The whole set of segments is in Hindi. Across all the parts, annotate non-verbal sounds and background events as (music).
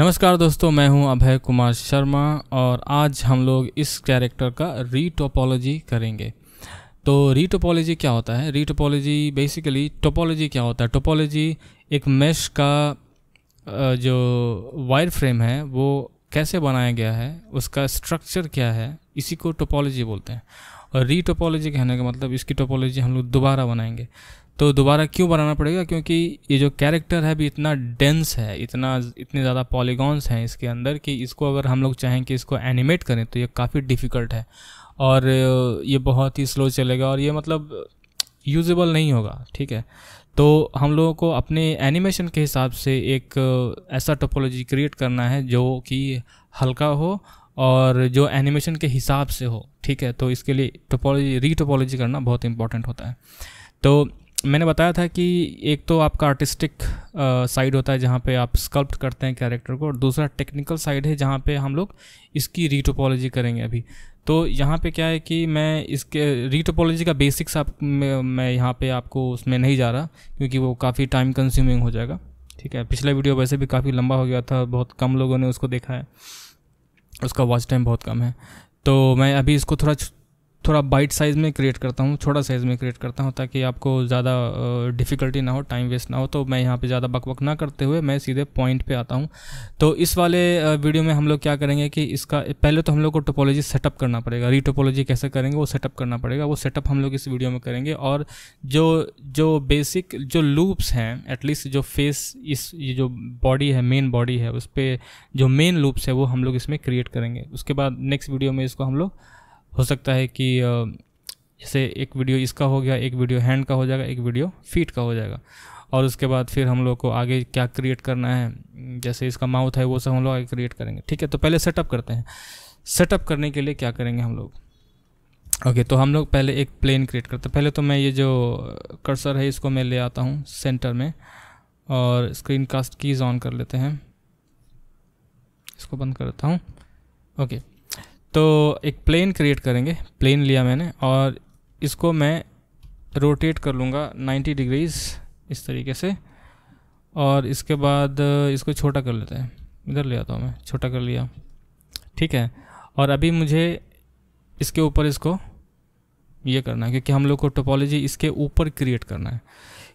नमस्कार दोस्तों मैं हूं अभय कुमार शर्मा और आज हम लोग इस कैरेक्टर का रीटोपोलॉजी करेंगे तो रीटोपोलॉजी क्या होता है रीटोपोलॉजी बेसिकली टोपोलॉजी क्या होता है टोपोलॉजी एक मेश का जो वायर फ्रेम है वो कैसे बनाया गया है उसका स्ट्रक्चर क्या है इसी को टोपोलॉजी बोलते हैं और रीटोपोलॉजी कहने का मतलब इसकी टोपोलॉजी हम लोग दोबारा बनाएंगे तो दोबारा क्यों बनाना पड़ेगा क्योंकि ये जो कैरेक्टर है भी इतना डेंस है इतना इतने ज़्यादा पॉलीगॉन्स हैं इसके अंदर कि इसको अगर हम लोग चाहें कि इसको एनिमेट करें तो ये काफ़ी डिफ़िकल्ट है और ये बहुत ही स्लो चलेगा और ये मतलब यूजेबल नहीं होगा ठीक है तो हम लोगों को अपने एनिमेशन के हिसाब से एक ऐसा टोपोलॉजी क्रिएट करना है जो कि हल्का हो और जो एनिमेशन के हिसाब से हो ठीक है तो इसके लिए टोपोलॉजी री टोपोलॉजी करना बहुत इंपॉर्टेंट होता है तो मैंने बताया था कि एक तो आपका आर्टिस्टिक साइड होता है जहाँ पे आप स्कल्प्ट करते हैं कैरेक्टर को और दूसरा टेक्निकल साइड है जहाँ पे हम लोग इसकी रीटोपोलॉजी करेंगे अभी तो यहाँ पे क्या है कि मैं इसके रीटोपोलॉजी का बेसिक्स आप मैं, यहाँ पे आपको उसमें नहीं जा रहा क्योंकि वो काफ़ी टाइम कंज्यूमिंग हो जाएगा ठीक है पिछला वीडियो वैसे भी काफ़ी लंबा हो गया था बहुत कम लोगों ने उसको देखा है उसका वॉच टाइम बहुत कम है तो मैं अभी इसको थोड़ा थोड़ा बाइट साइज़ में क्रिएट करता हूँ छोटा साइज़ में क्रिएट करता हूँ ताकि आपको ज़्यादा डिफ़िकल्टी ना हो टाइम वेस्ट ना हो तो मैं यहाँ पे ज़्यादा बकबक ना करते हुए मैं सीधे पॉइंट पे आता हूँ तो इस वाले वीडियो में हम लोग क्या करेंगे कि इसका पहले तो हम लोग को टोपोलॉजी सेटअप करना पड़ेगा रीटोपोलॉजी कैसे करेंगे वो सेटअप करना पड़ेगा वो सेटअप हम लोग इस वीडियो में करेंगे और जो जो बेसिक जो लूप्स हैं एटलीस्ट जो फेस इस ये जो बॉडी है मेन बॉडी है उस पर जो मेन लूप्स है वो हम लोग इसमें क्रिएट करेंगे उसके बाद नेक्स्ट वीडियो में इसको हम लोग हो सकता है कि जैसे एक वीडियो इसका हो गया एक वीडियो हैंड का हो जाएगा एक वीडियो फीट का हो जाएगा और उसके बाद फिर हम लोग को आगे क्या क्रिएट करना है जैसे इसका माउथ है वो सब हम लोग आगे क्रिएट करेंगे ठीक है तो पहले सेटअप करते हैं सेटअप करने के लिए क्या करेंगे हम लोग ओके okay, तो हम लोग पहले एक प्लेन क्रिएट करते हैं पहले तो मैं ये जो कर्सर है इसको मैं ले आता हूँ सेंटर में और स्क्रीन कास्ट कीज़ ऑन कर लेते हैं इसको बंद करता हूँ ओके okay, तो एक प्लेन क्रिएट करेंगे प्लेन लिया मैंने और इसको मैं रोटेट कर लूँगा 90 डिग्रीज इस तरीके से और इसके बाद इसको छोटा कर लेते हैं इधर ले आता हूँ मैं छोटा कर लिया ठीक है और अभी मुझे इसके ऊपर इसको ये करना है क्योंकि हम लोग को टोपोलॉजी इसके ऊपर क्रिएट करना है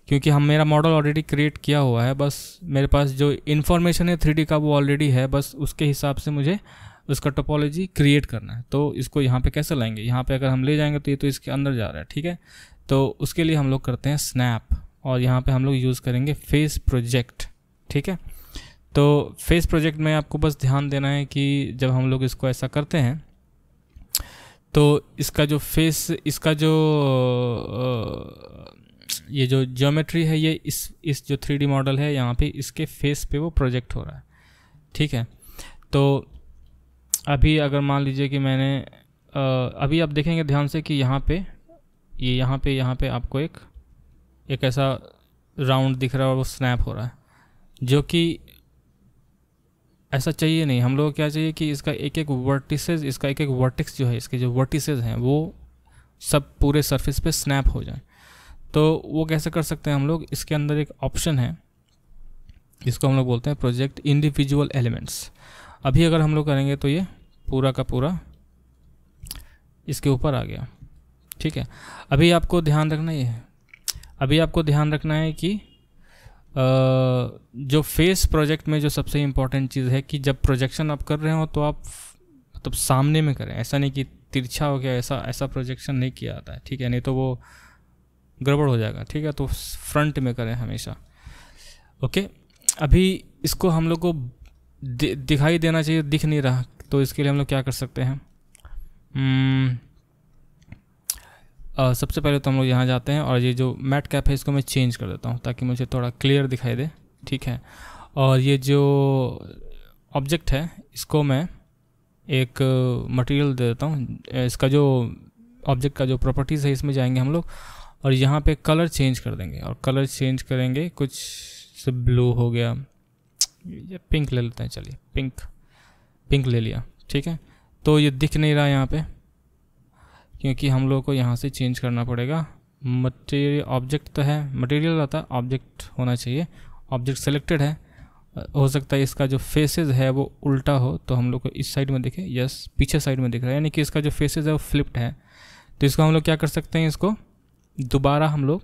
क्योंकि हम मेरा मॉडल ऑलरेडी क्रिएट किया हुआ है बस मेरे पास जो इन्फॉर्मेशन है थ्री का वो ऑलरेडी है बस उसके हिसाब से मुझे उसका टोपोलॉजी क्रिएट करना है तो इसको यहाँ पे कैसे लाएंगे यहाँ पे अगर हम ले जाएंगे तो ये तो इसके अंदर जा रहा है ठीक है तो उसके लिए हम लोग करते हैं स्नैप और यहाँ पे हम लोग यूज़ करेंगे फेस प्रोजेक्ट ठीक है तो फेस प्रोजेक्ट में आपको बस ध्यान देना है कि जब हम लोग इसको ऐसा करते हैं तो इसका जो फेस इसका जो ये जो ज्योमेट्री है ये इस इस जो थ्री मॉडल है यहाँ पे इसके फेस पे वो प्रोजेक्ट हो रहा है ठीक है तो अभी अगर मान लीजिए कि मैंने अभी आप देखेंगे ध्यान से कि यहाँ पे ये यह यहाँ पे यहाँ पे आपको एक एक ऐसा राउंड दिख रहा है और वो स्नैप हो रहा है जो कि ऐसा चाहिए नहीं हम लोग क्या चाहिए कि इसका एक एक वर्टिसेस इसका एक एक वर्टिक्स जो है इसके जो वर्टिसेस हैं वो सब पूरे सरफेस पे स्नैप हो जाए तो वो कैसे कर सकते हैं हम लोग इसके अंदर एक ऑप्शन है जिसको हम लोग बोलते हैं प्रोजेक्ट इंडिविजुअल एलिमेंट्स अभी अगर हम लोग करेंगे तो ये पूरा का पूरा इसके ऊपर आ गया ठीक है अभी आपको ध्यान रखना ये है अभी आपको ध्यान रखना है कि जो फेस प्रोजेक्ट में जो सबसे इम्पॉर्टेंट चीज़ है कि जब प्रोजेक्शन आप कर रहे हो तो आप मतलब तो सामने में करें ऐसा नहीं कि तिरछा हो गया ऐसा ऐसा प्रोजेक्शन नहीं किया जाता है ठीक है नहीं तो वो गड़बड़ हो जाएगा ठीक है तो फ्रंट में करें हमेशा ओके अभी इसको हम लोग को दि, दिखाई देना चाहिए दिख नहीं रहा तो इसके लिए हम लोग क्या कर सकते हैं आ, हम्म, सबसे पहले तो हम लोग यहाँ जाते हैं और ये जो मैट कैप है इसको मैं चेंज कर देता हूँ ताकि मुझे थोड़ा क्लियर दिखाई दे ठीक है और ये जो ऑब्जेक्ट है इसको मैं एक मटेरियल दे देता हूँ इसका जो ऑब्जेक्ट का जो प्रॉपर्टीज़ है इसमें जाएंगे हम लोग और यहाँ पे कलर चेंज कर देंगे और कलर चेंज करेंगे कुछ ब्लू हो गया ये पिंक ले लेते हैं चलिए पिंक पिंक ले लिया ठीक है तो ये दिख नहीं रहा यहाँ पे क्योंकि हम लोग को यहाँ से चेंज करना पड़ेगा मटेरियल ऑब्जेक्ट तो है मटेरियल रहता है ऑब्जेक्ट होना चाहिए ऑब्जेक्ट सेलेक्टेड है हो सकता है इसका जो फेसेस है वो उल्टा हो तो हम लोग को इस साइड में दिखे यस पीछे साइड में दिख रहा है यानी कि इसका जो फेसेस है वो फ्लिप्ट है तो इसको हम लोग क्या कर सकते हैं इसको दोबारा हम लोग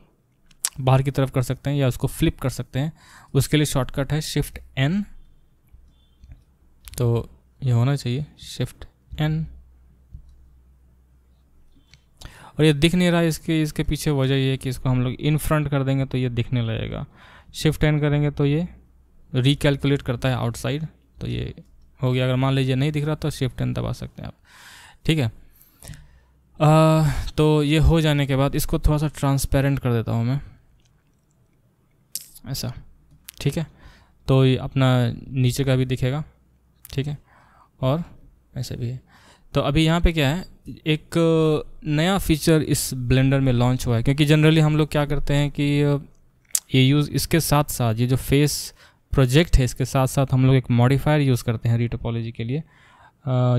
बाहर की तरफ कर सकते हैं या उसको फ्लिप कर सकते हैं उसके लिए शॉर्टकट है शिफ्ट एन तो ये होना चाहिए शिफ्ट एन और ये दिख नहीं रहा है इसके इसके पीछे वजह ये है कि इसको हम लोग इन फ्रंट कर देंगे तो ये दिखने लगेगा शिफ्ट एन करेंगे तो ये रिकैलकुलेट करता है आउटसाइड तो ये हो गया अगर मान लीजिए नहीं दिख रहा तो शिफ्ट एन दबा सकते हैं आप ठीक है आ, तो ये हो जाने के बाद इसको थोड़ा सा ट्रांसपेरेंट कर देता हूँ मैं ऐसा ठीक है तो ये अपना नीचे का भी दिखेगा ठीक है और ऐसे भी है तो अभी यहाँ पे क्या है एक नया फीचर इस ब्लेंडर में लॉन्च हुआ है क्योंकि जनरली हम लोग क्या करते हैं कि ये यूज़ इसके साथ साथ ये जो फेस प्रोजेक्ट है इसके साथ साथ हम लोग एक मॉडिफायर यूज़ करते हैं रीटोपोलॉजी के लिए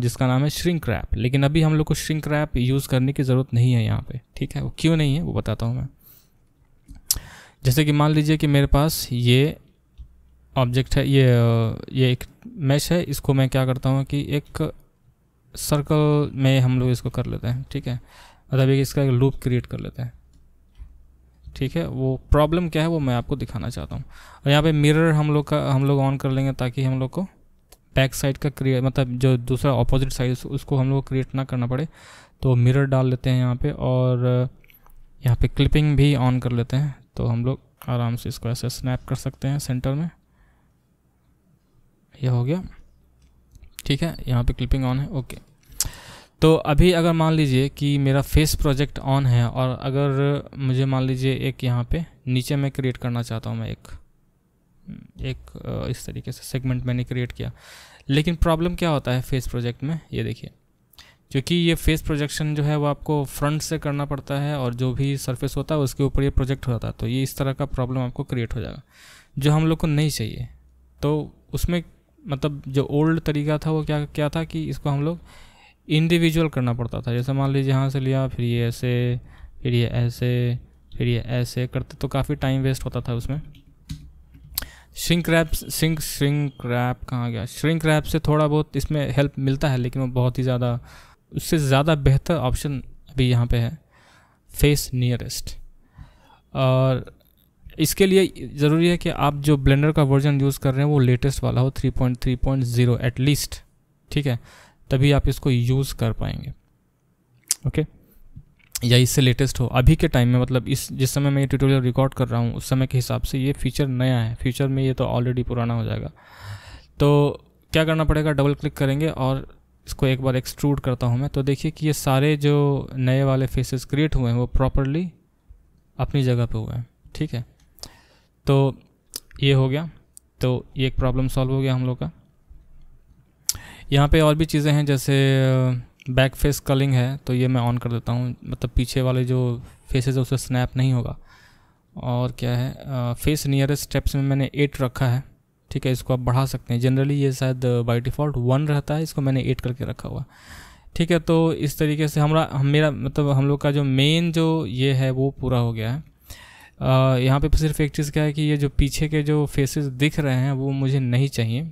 जिसका नाम है श्रिंक रैप लेकिन अभी हम लोग को श्रिंक रैप यूज़ करने की ज़रूरत नहीं है यहाँ पे ठीक है वो क्यों नहीं है वो बताता हूँ मैं जैसे कि मान लीजिए कि मेरे पास ये ऑब्जेक्ट है ये ये एक मैश है इसको मैं क्या करता हूँ कि एक सर्कल में हम लोग इसको कर लेते हैं ठीक है मतलब एक इसका एक लूप क्रिएट कर लेते हैं ठीक है वो प्रॉब्लम क्या है वो मैं आपको दिखाना चाहता हूँ और यहाँ पे मिरर हम लोग का हम लोग ऑन कर लेंगे ताकि हम लोग को बैक साइड का क्रिएट मतलब जो दूसरा अपोजिट साइड उसको हम लोग क्रिएट ना करना पड़े तो मिरर डाल लेते हैं यहाँ पे और यहाँ पे क्लिपिंग भी ऑन कर लेते हैं तो हम लोग आराम से इसको ऐसे स्नैप कर सकते हैं सेंटर में यह हो गया ठीक है यहाँ पे क्लिपिंग ऑन है ओके तो अभी अगर मान लीजिए कि मेरा फेस प्रोजेक्ट ऑन है और अगर मुझे मान लीजिए एक यहाँ पे नीचे मैं क्रिएट करना चाहता हूँ मैं एक एक इस तरीके से सेगमेंट मैंने क्रिएट किया लेकिन प्रॉब्लम क्या होता है फेस प्रोजेक्ट में ये देखिए क्योंकि ये फेस प्रोजेक्शन जो है वो आपको फ्रंट से करना पड़ता है और जो भी सरफेस होता है उसके ऊपर ये प्रोजेक्ट हो जाता है तो ये इस तरह का प्रॉब्लम आपको क्रिएट हो जाएगा जो हम लोग को नहीं चाहिए तो उसमें मतलब जो ओल्ड तरीका था वो क्या क्या था कि इसको हम लोग इंडिविजुअल करना पड़ता था जैसे मान लीजिए यहाँ से लिया फिर ये ऐसे फिर ये ऐसे फिर ये ऐसे करते तो काफ़ी टाइम वेस्ट होता था उसमें shrink wrap shrink shrink wrap कहाँ गया श्रिंक रैप से थोड़ा बहुत इसमें हेल्प मिलता है लेकिन वो बहुत ही ज़्यादा उससे ज़्यादा बेहतर ऑप्शन अभी यहाँ पे है फेस नियरेस्ट और इसके लिए ज़रूरी है कि आप जो ब्लेंडर का वर्जन यूज़ कर रहे हैं वो लेटेस्ट वाला हो 3.3.0 एटलीस्ट ठीक है तभी आप इसको यूज़ कर पाएंगे ओके या इससे लेटेस्ट हो अभी के टाइम में मतलब इस जिस समय मैं ये ट्यूटोरियल रिकॉर्ड कर रहा हूँ उस समय के हिसाब से ये फीचर नया है फ्यूचर में ये तो ऑलरेडी पुराना हो जाएगा तो क्या करना पड़ेगा डबल क्लिक करेंगे और इसको एक बार एक्सट्रूड करता हूँ मैं तो देखिए कि ये सारे जो नए वाले फेसेस क्रिएट हुए हैं वो प्रॉपरली अपनी जगह पे हुए हैं ठीक है तो ये हो गया तो ये एक प्रॉब्लम सॉल्व हो गया हम लोग का यहाँ पे और भी चीज़ें हैं जैसे बैक फेस कलिंग है तो ये मैं ऑन कर देता हूँ मतलब पीछे वाले जो फेसेस है उसे स्नैप नहीं होगा और क्या है फेस नियरेस्ट स्टेप्स में मैंने एट रखा है ठीक है इसको आप बढ़ा सकते हैं जनरली ये शायद बाई डिफ़ॉल्ट वन रहता है इसको मैंने एट करके रखा हुआ ठीक है तो इस तरीके से हमारा हम मेरा मतलब हम लोग का जो मेन जो ये है वो पूरा हो गया है uh, यहाँ पे सिर्फ एक चीज़ क्या है कि ये जो पीछे के जो फेसेस दिख रहे हैं वो मुझे नहीं चाहिए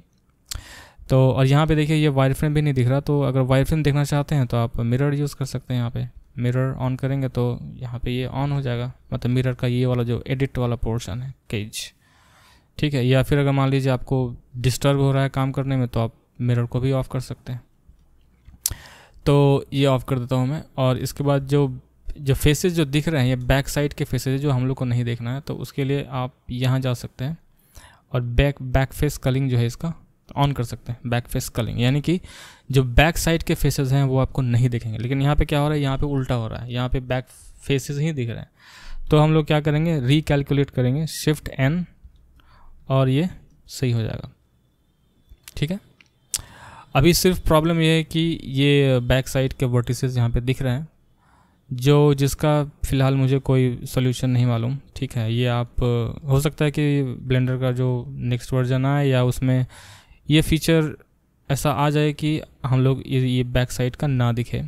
तो और यहाँ पे देखिए ये वायर फ्रेम भी नहीं दिख रहा तो अगर वायर फ्रेम देखना चाहते हैं तो आप मिरर यूज़ कर सकते हैं यहाँ पे मिरर ऑन करेंगे तो यहाँ पे ये ऑन हो जाएगा मतलब मिरर का ये वाला जो एडिट वाला पोर्शन है केज ठीक है या फिर अगर मान लीजिए आपको डिस्टर्ब हो रहा है काम करने में तो आप मिरर को भी ऑफ़ कर सकते हैं तो ये ऑफ़ कर देता हूँ मैं और इसके बाद जो जो फेसेस जो दिख रहे हैं ये बैक साइड के फेसेस जो हम लोग को नहीं देखना है तो उसके लिए आप यहाँ जा सकते हैं और बैक बैक फेस कलिंग जो है इसका ऑन कर सकते हैं बैक फेस कलिंग यानी कि जो बैक साइड के फेसेस हैं वो आपको नहीं दिखेंगे लेकिन यहाँ पे क्या हो रहा है यहाँ पे उल्टा हो रहा है यहाँ पे बैक फेसेस ही दिख रहे हैं तो हम लोग क्या करेंगे रिकैलकुलेट करेंगे शिफ्ट एन और ये सही हो जाएगा ठीक है अभी सिर्फ प्रॉब्लम ये है कि ये बैक साइड के वर्टिसेस यहाँ पे दिख रहे हैं जो जिसका फ़िलहाल मुझे कोई सोल्यूशन नहीं मालूम ठीक है ये आप हो सकता है कि ब्लेंडर का जो नेक्स्ट वर्जन आए या उसमें ये फीचर ऐसा आ जाए कि हम लोग ये, ये बैक साइड का ना दिखे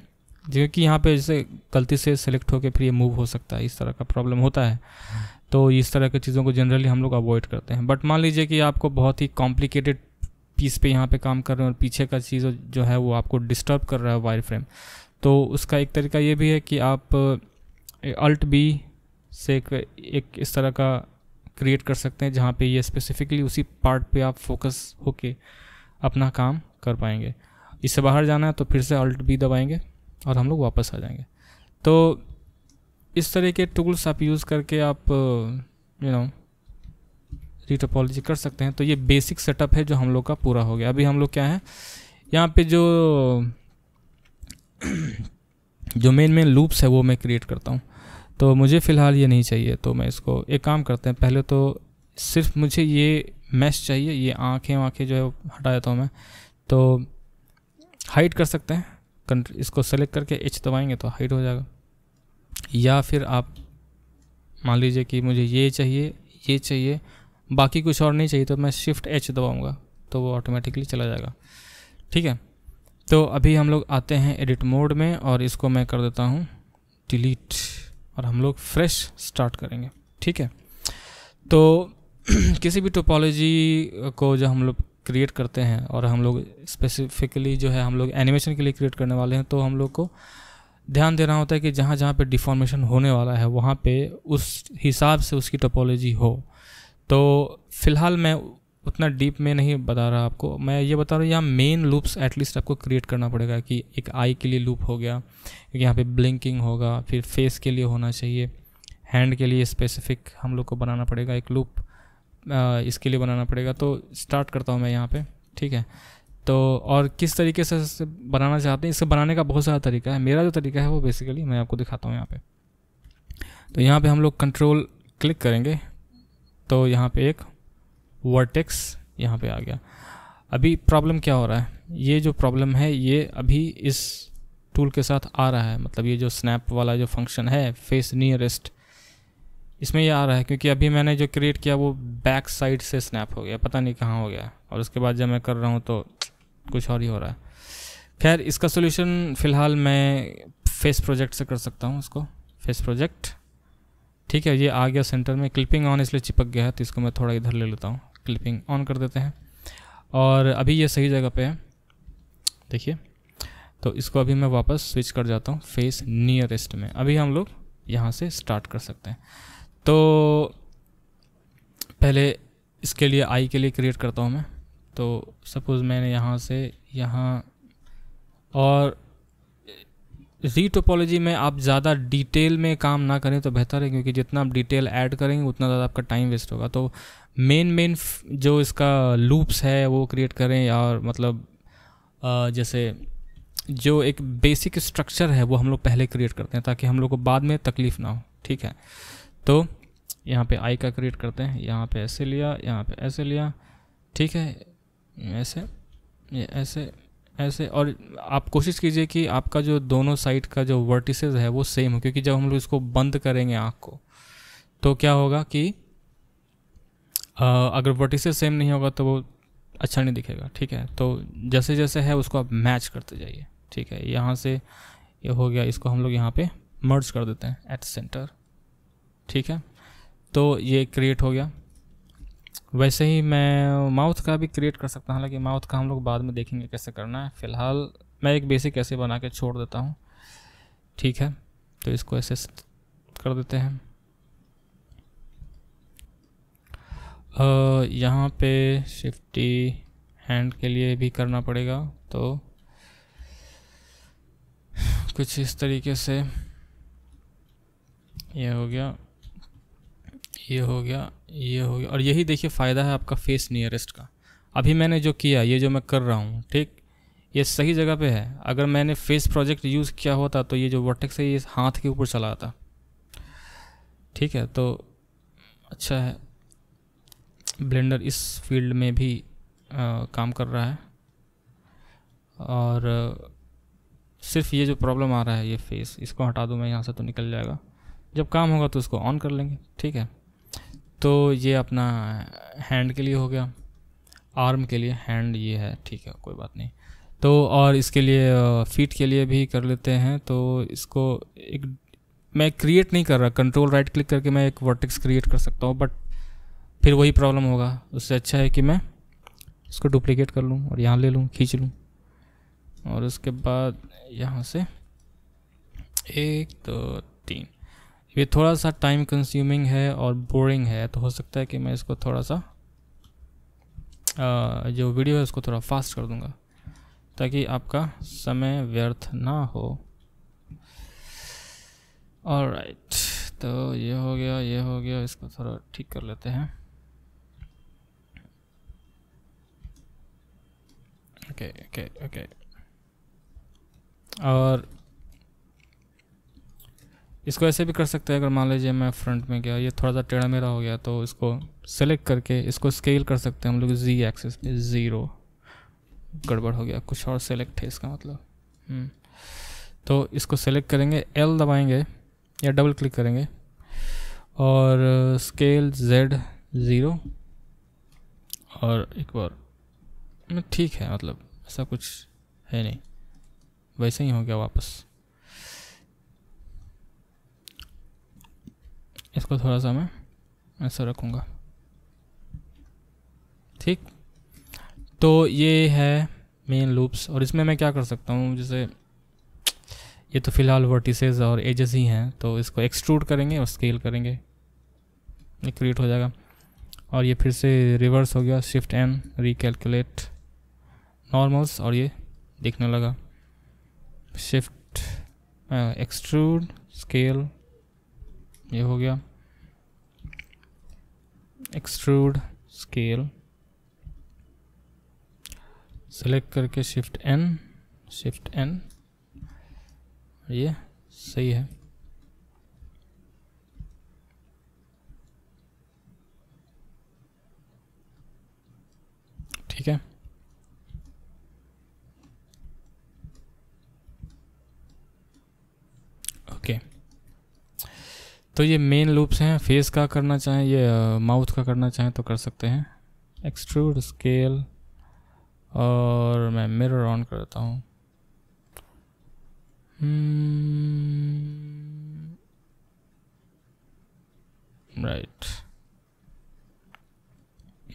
क्योंकि यहाँ पे जैसे गलती से सेलेक्ट होकर फिर ये मूव हो सकता है इस तरह का प्रॉब्लम होता है तो इस तरह की चीज़ों को जनरली हम लोग अवॉइड करते हैं बट मान लीजिए कि आपको बहुत ही कॉम्प्लिकेटेड पीस पे यहाँ पे काम कर रहे हैं और पीछे का चीज़ जो है वो आपको डिस्टर्ब कर रहा है वायर फ्रेम तो उसका एक तरीका ये भी है कि आप अल्ट बी से एक, एक इस तरह का क्रिएट कर सकते हैं जहाँ पे ये स्पेसिफिकली उसी पार्ट पे आप फोकस होके अपना काम कर पाएंगे इससे बाहर जाना है तो फिर से अल्ट बी दबाएंगे और हम लोग वापस आ जाएंगे तो इस तरह के टूल्स आप यूज़ करके आप यू नो रिटोपोलॉजी कर सकते हैं तो ये बेसिक सेटअप है जो हम लोग का पूरा हो गया अभी हम लोग क्या है यहाँ पे जो जो मेन मेन लूप्स है वो मैं क्रिएट करता हूँ तो मुझे फ़िलहाल ये नहीं चाहिए तो मैं इसको एक काम करते हैं पहले तो सिर्फ मुझे ये मैश चाहिए ये आँखें वाँखें जो है हटा देता हूँ मैं तो हाइट कर सकते हैं इसको सेलेक्ट करके एच दबाएंगे तो हाइट हो जाएगा या फिर आप मान लीजिए कि मुझे ये चाहिए ये चाहिए बाकी कुछ और नहीं चाहिए तो मैं शिफ्ट एच दबाऊँगा तो वो ऑटोमेटिकली चला जाएगा ठीक है तो अभी हम लोग आते हैं एडिट मोड में और इसको मैं कर देता हूँ डिलीट और हम लोग फ्रेश स्टार्ट करेंगे ठीक है तो (clears throat) किसी भी टोपोलॉजी को जो हम लोग क्रिएट करते हैं और हम लोग स्पेसिफिकली जो है हम लोग एनिमेशन के लिए क्रिएट करने वाले हैं तो हम लोग को ध्यान देना होता है कि जहाँ जहाँ पे डिफॉर्मेशन होने वाला है वहाँ पे उस हिसाब से उसकी टोपोलॉजी हो तो फ़िलहाल मैं उतना डीप में नहीं बता रहा आपको मैं ये बता रहा हूँ यहाँ मेन लूप्स एटलीस्ट आपको क्रिएट करना पड़ेगा कि एक आई के लिए लूप हो गया क्योंकि यहाँ पे ब्लिंकिंग होगा फिर फेस के लिए होना चाहिए हैंड के लिए स्पेसिफिक हम लोग को बनाना पड़ेगा एक लूप इसके लिए बनाना पड़ेगा तो स्टार्ट करता हूँ मैं यहाँ पे ठीक है तो और किस तरीके से बनाना चाहते हैं इससे बनाने का बहुत सारा तरीका है मेरा जो तरीका है वो बेसिकली मैं आपको दिखाता हूँ यहाँ पे तो यहाँ पे हम लोग कंट्रोल क्लिक करेंगे तो यहाँ पे एक वर्टेक्स यहाँ पे आ गया अभी प्रॉब्लम क्या हो रहा है ये जो प्रॉब्लम है ये अभी इस टूल के साथ आ रहा है मतलब ये जो स्नैप वाला जो फंक्शन है फेस नियरेस्ट इसमें ये आ रहा है क्योंकि अभी मैंने जो क्रिएट किया वो बैक साइड से स्नैप हो गया पता नहीं कहाँ हो गया और उसके बाद जब मैं कर रहा हूँ तो कुछ और ही हो रहा है खैर इसका सोल्यूशन फ़िलहाल मैं फेस प्रोजेक्ट से कर सकता हूँ उसको फेस प्रोजेक्ट ठीक है ये आ गया सेंटर में क्लिपिंग ऑन इसलिए चिपक गया है तो इसको मैं थोड़ा इधर ले लेता हूँ क्लिपिंग ऑन कर देते हैं और अभी ये सही जगह पे है देखिए तो इसको अभी मैं वापस स्विच कर जाता हूँ फेस नियरेस्ट में अभी हम लोग यहाँ से स्टार्ट कर सकते हैं तो पहले इसके लिए आई के लिए क्रिएट करता हूँ मैं तो सपोज़ मैंने यहाँ से यहाँ और जी टोपोलॉजी में आप ज़्यादा डिटेल में काम ना करें तो बेहतर है क्योंकि जितना आप डिटेल ऐड करेंगे उतना ज़्यादा आपका टाइम वेस्ट होगा तो मेन मेन जो इसका लूप्स है वो क्रिएट करें और मतलब जैसे जो एक बेसिक स्ट्रक्चर है वो हम लोग पहले क्रिएट करते हैं ताकि हम लोग को बाद में तकलीफ़ ना हो ठीक है तो यहाँ पे आई का क्रिएट करते हैं यहाँ पे ऐसे लिया यहाँ पे ऐसे लिया ठीक है ऐसे ये ऐसे ऐसे और आप कोशिश कीजिए कि आपका जो दोनों साइड का जो वर्टिसेज है वो सेम हो क्योंकि जब हम लोग इसको बंद करेंगे आँख को तो क्या होगा कि आ, अगर वर्टिस सेम नहीं होगा तो वो अच्छा नहीं दिखेगा ठीक है तो जैसे जैसे है उसको आप मैच करते जाइए ठीक है यहाँ से ये यह हो गया इसको हम लोग यहाँ पे मर्ज कर देते हैं एट सेंटर ठीक है तो ये क्रिएट हो गया वैसे ही मैं माउथ का भी क्रिएट कर सकता हूँ हालांकि माउथ का हम लोग बाद में देखेंगे कैसे करना है फ़िलहाल मैं एक बेसिक ऐसे बना के छोड़ देता हूँ ठीक है तो इसको ऐसे कर देते हैं यहाँ पे शिफ्टी हैंड के लिए भी करना पड़ेगा तो कुछ इस तरीके से ये हो गया ये हो गया ये हो गया और यही देखिए फ़ायदा है आपका फेस नियरेस्ट का अभी मैंने जो किया ये जो मैं कर रहा हूँ ठीक ये सही जगह पे है अगर मैंने फेस प्रोजेक्ट यूज़ किया होता तो ये जो वर्टेक्स है ये हाथ के ऊपर चला आता ठीक है तो अच्छा है ब्लेंडर इस फील्ड में भी आ, काम कर रहा है और आ, सिर्फ ये जो प्रॉब्लम आ रहा है ये फेस इसको हटा दूँ मैं यहाँ से तो निकल जाएगा जब काम होगा तो उसको ऑन कर लेंगे ठीक है तो ये अपना हैंड के लिए हो गया आर्म के लिए हैंड ये है ठीक है कोई बात नहीं तो और इसके लिए फीट के लिए भी कर लेते हैं तो इसको एक मैं क्रिएट नहीं कर रहा कंट्रोल राइट क्लिक करके मैं एक वर्टेक्स क्रिएट कर सकता हूँ बट फिर वही प्रॉब्लम होगा उससे अच्छा है कि मैं इसको डुप्लीकेट कर लूँ और यहाँ ले लूँ खींच लूँ और उसके बाद यहाँ से एक दो तीन ये थोड़ा सा टाइम कंज्यूमिंग है और बोरिंग है तो हो सकता है कि मैं इसको थोड़ा सा आ, जो वीडियो है उसको थोड़ा फास्ट कर दूँगा ताकि आपका समय व्यर्थ ना हो और राइट तो ये हो गया ये हो गया इसको थोड़ा ठीक कर लेते हैं ओके ओके ओके और इसको ऐसे भी कर सकते हैं अगर मान लीजिए मैं फ्रंट में गया ये थोड़ा सा टेढ़ा मेरा हो गया तो इसको सेलेक्ट करके इसको स्केल कर सकते हैं हम लोग जी एक्सेस ज़ीरो गड़बड़ हो गया कुछ और सेलेक्ट है इसका मतलब हम्म। तो इसको सेलेक्ट करेंगे एल दबाएंगे या डबल क्लिक करेंगे और स्केल जेड ज़ीरो और एक बार ठीक है मतलब ऐसा कुछ है नहीं वैसे ही हो गया वापस इसको थोड़ा सा मैं ऐसा रखूँगा ठीक तो ये है मेन लूप्स और इसमें मैं क्या कर सकता हूँ जैसे ये तो फ़िलहाल वर्टिसेस और एजेस ही हैं तो इसको एक्सट्रूड करेंगे और स्केल करेंगे ये क्रिएट हो जाएगा और ये फिर से रिवर्स हो गया शिफ्ट एन रिकेलकुलेट नॉर्मल्स और ये दिखने लगा शिफ्ट एक्सट्रूड स्केल ये हो गया एक्सट्रूड स्केल सेलेक्ट करके शिफ्ट एन शिफ्ट एन ये सही है तो ये मेन लूप्स हैं फेस का करना चाहें ये माउथ का करना चाहें तो कर सकते हैं एक्सट्रूड स्केल और मैं मिरर ऑन कर देता हूँ राइट hmm,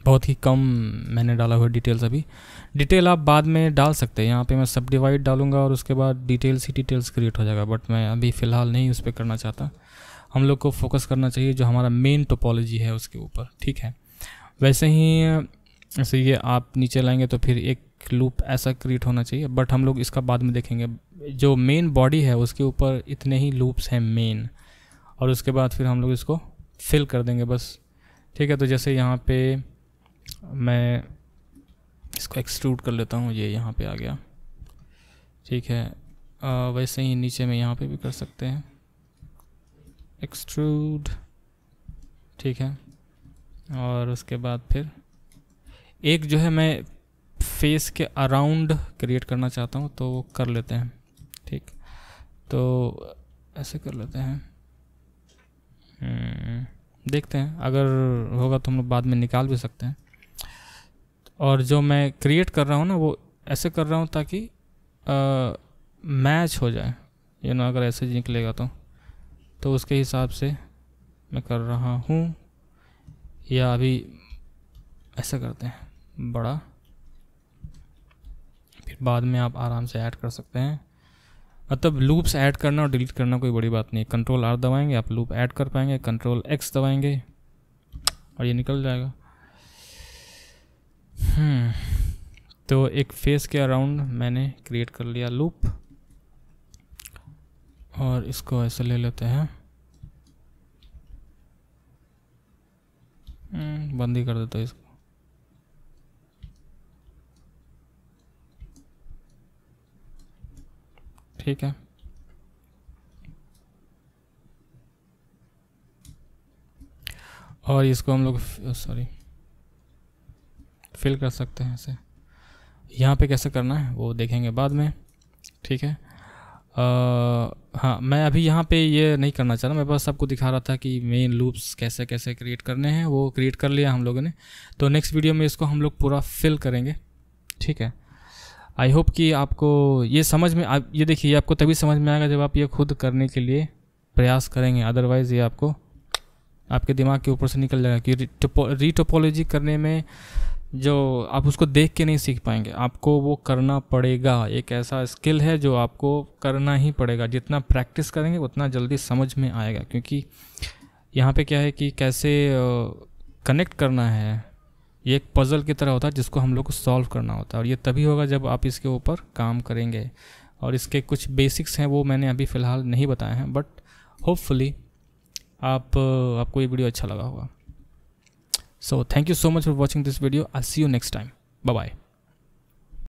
बहुत ही कम मैंने डाला हुआ डिटेल्स अभी डिटेल आप बाद में डाल सकते हैं यहाँ पे मैं सब डिवाइड डालूंगा और उसके बाद डिटेल्स ही डिटेल्स क्रिएट हो जाएगा बट मैं अभी फ़िलहाल नहीं उस पर करना चाहता हम लोग को फोकस करना चाहिए जो हमारा मेन टोपोलॉजी है उसके ऊपर ठीक है वैसे ही ऐसे ये आप नीचे लाएंगे तो फिर एक लूप ऐसा क्रिएट होना चाहिए बट हम लोग इसका बाद में देखेंगे जो मेन बॉडी है उसके ऊपर इतने ही लूप्स हैं मेन और उसके बाद फिर हम लोग इसको फिल कर देंगे बस ठीक है तो जैसे यहाँ पे मैं इसको एक्सट्रूड कर लेता हूँ ये यहाँ पे आ गया ठीक है आ, वैसे ही नीचे में यहाँ पे भी कर सकते हैं एक्सट्रूड ठीक है और उसके बाद फिर एक जो है मैं फेस के अराउंड क्रिएट करना चाहता हूँ तो वो कर लेते हैं ठीक तो ऐसे कर लेते हैं हम्म, देखते हैं अगर होगा तो हम लोग बाद में निकाल भी सकते हैं और जो मैं क्रिएट कर रहा हूँ ना वो ऐसे कर रहा हूँ ताकि मैच हो जाए ये ना अगर ऐसे निकलेगा तो तो उसके हिसाब से मैं कर रहा हूँ या अभी ऐसा करते हैं बड़ा फिर बाद में आप आराम से ऐड कर सकते हैं मतलब लूप्स ऐड करना और डिलीट करना कोई बड़ी बात नहीं है कंट्रोल आर दबाएंगे आप लूप ऐड कर पाएंगे कंट्रोल एक्स दबाएंगे और ये निकल जाएगा हम्म, तो एक फेस के अराउंड मैंने क्रिएट कर लिया लूप और इसको ऐसे ले लेते हैं हम्म, बंद ही कर देता इसको ठीक है और इसको हम लोग सॉरी फिल कर सकते हैं ऐसे यहाँ पे कैसे करना है वो देखेंगे बाद में ठीक है हाँ मैं अभी यहाँ पे ये नहीं करना चाह रहा मैं बस आपको दिखा रहा था कि मेन लूप्स कैसे कैसे क्रिएट करने हैं वो क्रिएट कर लिया हम लोगों ने तो नेक्स्ट वीडियो में इसको हम लोग पूरा फिल करेंगे ठीक है आई होप कि आपको ये समझ में आप ये देखिए आपको तभी समझ में आएगा जब आप ये खुद करने के लिए प्रयास करेंगे अदरवाइज़ ये आपको आपके दिमाग के ऊपर से निकल जाएगा कि रिटोपोलॉजी करने में जो आप उसको देख के नहीं सीख पाएंगे आपको वो करना पड़ेगा एक ऐसा स्किल है जो आपको करना ही पड़ेगा जितना प्रैक्टिस करेंगे उतना जल्दी समझ में आएगा क्योंकि यहाँ पे क्या है कि कैसे कनेक्ट करना है ये एक पज़ल की तरह होता है जिसको हम लोग को सॉल्व करना होता है और ये तभी होगा जब आप इसके ऊपर काम करेंगे और इसके कुछ बेसिक्स हैं वो मैंने अभी फ़िलहाल नहीं बताए हैं बट होपफुली आप आपको ये वीडियो अच्छा लगा होगा So thank you so much for watching this video. I'll see you next time. Bye bye.